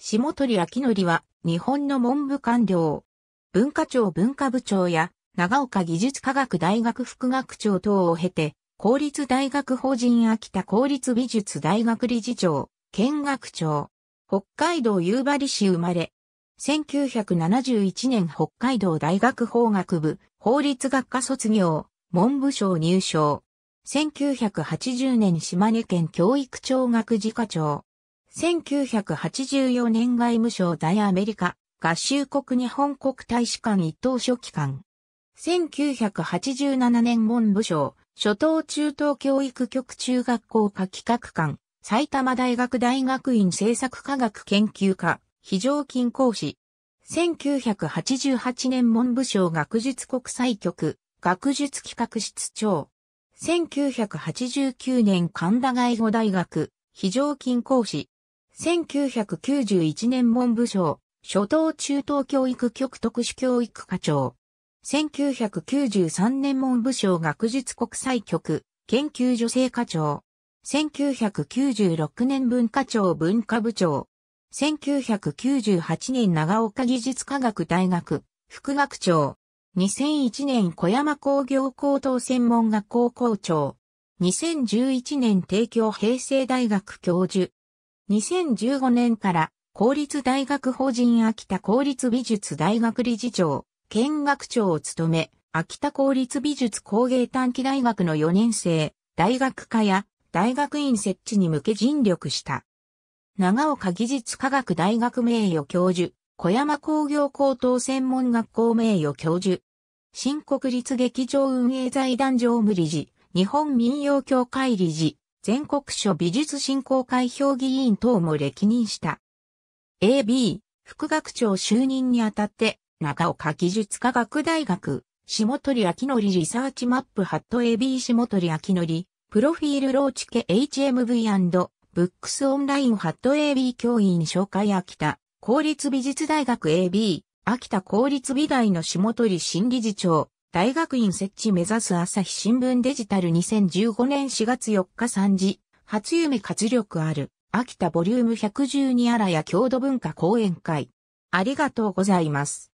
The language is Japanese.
下鳥明則は日本の文部官僚、文化庁文化部長や長岡技術科学大学副学長等を経て、公立大学法人秋田公立美術大学理事長、県学長、北海道夕張市生まれ、1971年北海道大学法学部法律学科卒業、文部省入省。1980年島根県教育庁学事課長。1984年外務省大アメリカ合衆国日本国大使館一等書記官。1987年文部省初等中等教育局中学校科企画館埼玉大学大学院政策科学研究科非常勤講師。1988年文部省学術国際局学術企画室長。1989年神田外語大学非常勤講師。1991年文部省、初等中等教育局特殊教育課長。1993年文部省学術国際局、研究女性課長。1996年文化庁文化部長。1998年長岡技術科学大学、副学長。2001年小山工業高等専門学校校長。2011年帝京平成大学教授。2015年から公立大学法人秋田公立美術大学理事長、見学長を務め、秋田公立美術工芸短期大学の4年生、大学科や大学院設置に向け尽力した。長岡技術科学大学名誉教授、小山工業高等専門学校名誉教授、新国立劇場運営財団常務理事、日本民謡協会理事、全国書美術振興会評議員等も歴任した。AB、副学長就任にあたって、長岡技術科学大学、下鳥明則リサーチマップハット AB 下鳥明則、プロフィールローチ家 HMV& ブックスオンラインハット AB 教員紹介秋田、公立美術大学 AB、秋田公立美大の下鳥新理事長、大学院設置目指す朝日新聞デジタル2015年4月4日3時、初夢活力ある、秋田ボリューム112あらや郷土文化講演会。ありがとうございます。